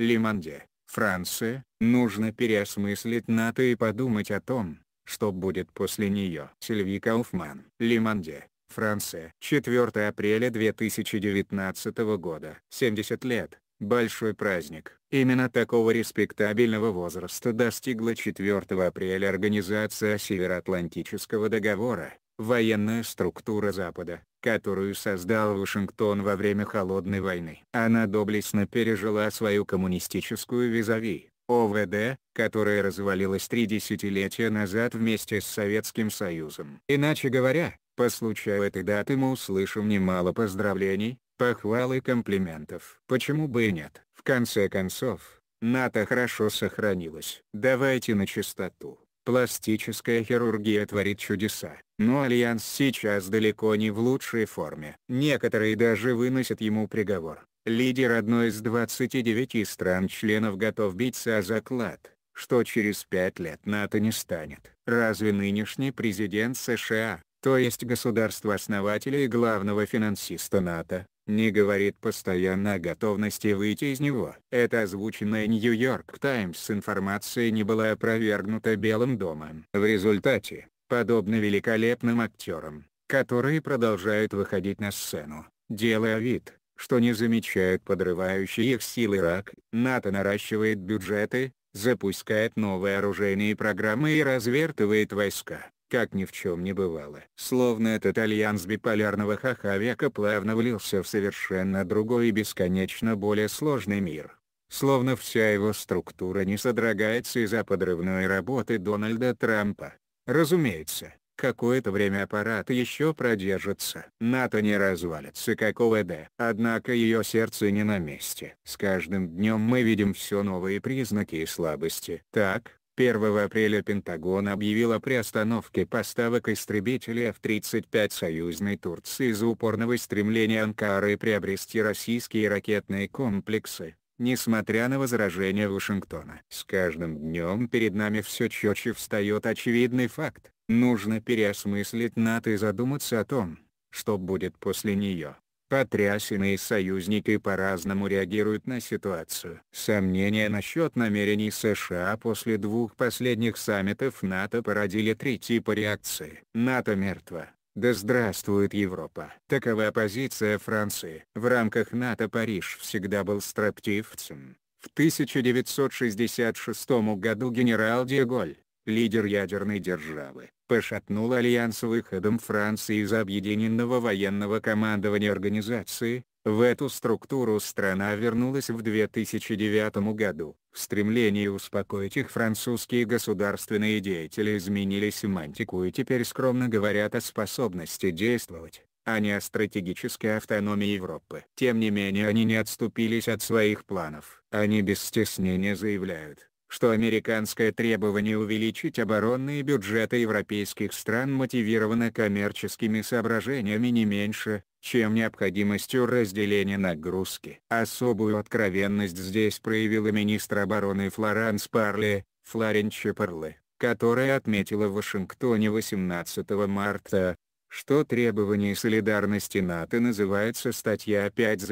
Лиманде, Франция, нужно переосмыслить НАТО и подумать о том, что будет после нее. Сильви Кауфман, Лиманде, Франция. 4 апреля 2019 года. 70 лет. Большой праздник. Именно такого респектабельного возраста достигла 4 апреля Организация Североатлантического договора, военная структура Запада, которую создал Вашингтон во время Холодной войны. Она доблестно пережила свою коммунистическую визави, ОВД, которая развалилась три десятилетия назад вместе с Советским Союзом. Иначе говоря, по случаю этой даты мы услышим немало поздравлений, похвал и комплиментов. Почему бы и нет? В конце концов, НАТО хорошо сохранилось. Давайте на чистоту. Пластическая хирургия творит чудеса, но Альянс сейчас далеко не в лучшей форме. Некоторые даже выносят ему приговор. Лидер одной из 29 стран-членов готов биться о заклад, что через пять лет НАТО не станет. Разве нынешний президент США, то есть государство-основателя и главного финансиста НАТО, не говорит постоянно о готовности выйти из него. Это озвученная Нью-Йорк Таймс информация не была опровергнута Белым домом. В результате, подобно великолепным актерам, которые продолжают выходить на сцену, делая вид, что не замечают подрывающие их силы рак, НАТО наращивает бюджеты, запускает новые оружейные программы и развертывает войска как ни в чем не бывало. Словно этот альянс биполярного хахавека плавно влился в совершенно другой и бесконечно более сложный мир. Словно вся его структура не содрогается из-за подрывной работы Дональда Трампа. Разумеется, какое-то время аппарат еще продержится. НАТО не развалится как ОВД. Однако ее сердце не на месте. С каждым днем мы видим все новые признаки слабости. Так, 1 апреля Пентагон объявил о приостановке поставок истребителей F-35 союзной Турции из-за упорного стремления Анкары приобрести российские ракетные комплексы, несмотря на возражения Вашингтона. С каждым днем перед нами все четче встает очевидный факт. Нужно переосмыслить НАТО и задуматься о том, что будет после нее. Потрясенные союзники по-разному реагируют на ситуацию. Сомнения насчет намерений США после двух последних саммитов НАТО породили три типа реакции. НАТО мертво. Да здравствует Европа. Такова позиция Франции. В рамках НАТО Париж всегда был строптивцем. В 1966 году генерал Деголь, лидер ядерной державы, пошатнул альянс выходом Франции из объединенного военного командования организации, в эту структуру страна вернулась в 2009 году. В стремлении успокоить их французские государственные деятели изменили семантику и теперь скромно говорят о способности действовать, а не о стратегической автономии Европы. Тем не менее они не отступились от своих планов. Они без стеснения заявляют что американское требование увеличить оборонные бюджеты европейских стран мотивировано коммерческими соображениями не меньше, чем необходимостью разделения нагрузки. Особую откровенность здесь проявила министр обороны Флоранс Парли, Флоренче Парле, которая отметила в Вашингтоне 18 марта, что требование солидарности НАТО называется статья 5,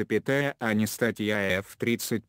а не статья F-35.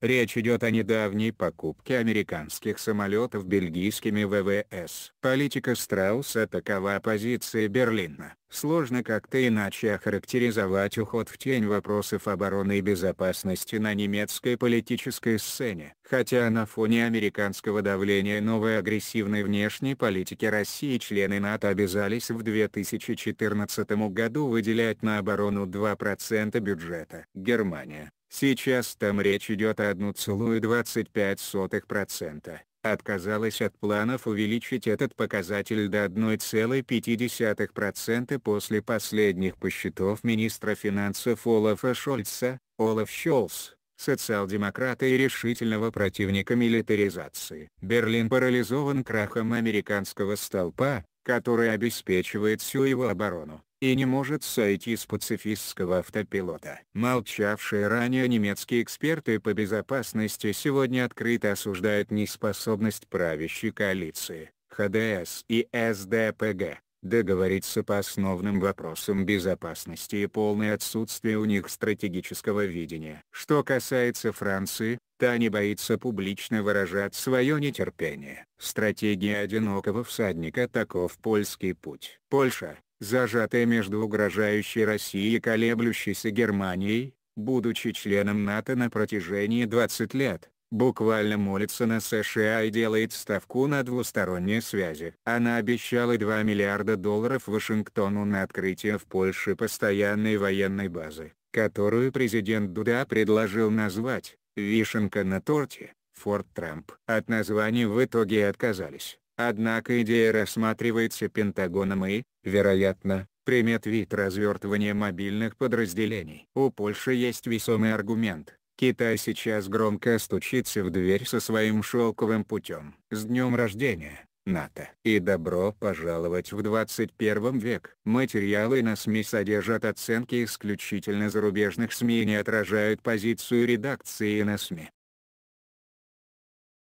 Речь идет о недавней покупке американских самолетов бельгийскими ВВС. Политика Страуса такова позиции Берлина. Сложно как-то иначе охарактеризовать уход в тень вопросов обороны и безопасности на немецкой политической сцене. Хотя на фоне американского давления новой агрессивной внешней политики России члены НАТО обязались в 2014 году выделять на оборону 2% бюджета. Германия, Сейчас там речь идет о 1,25%. Отказалась от планов увеличить этот показатель до 1,5% после последних посчетов министра финансов Олафа Шольца, Олаф Шолц, социал-демократа и решительного противника милитаризации. Берлин парализован крахом американского столпа, который обеспечивает всю его оборону и не может сойти с пацифистского автопилота. Молчавшие ранее немецкие эксперты по безопасности сегодня открыто осуждают неспособность правящей коалиции, ХДС и СДПГ, договориться по основным вопросам безопасности и полное отсутствие у них стратегического видения. Что касается Франции, та не боится публично выражать свое нетерпение. Стратегия одинокого всадника таков польский путь. Польша, зажатая между угрожающей России и колеблющейся Германией, будучи членом НАТО на протяжении 20 лет, буквально молится на США и делает ставку на двусторонние связи. Она обещала 2 миллиарда долларов Вашингтону на открытие в Польше постоянной военной базы, которую президент Дуда предложил назвать «Вишенка на торте». Форт Трамп. От названия в итоге отказались, Однако идея рассматривается Пентагоном и, вероятно, примет вид развертывания мобильных подразделений. У Польши есть весомый аргумент. Китай сейчас громко стучится в дверь со своим шелковым путем. С днем рождения, НАТО! И добро пожаловать в 21 век! Материалы на СМИ содержат оценки исключительно зарубежных СМИ и не отражают позицию редакции на СМИ.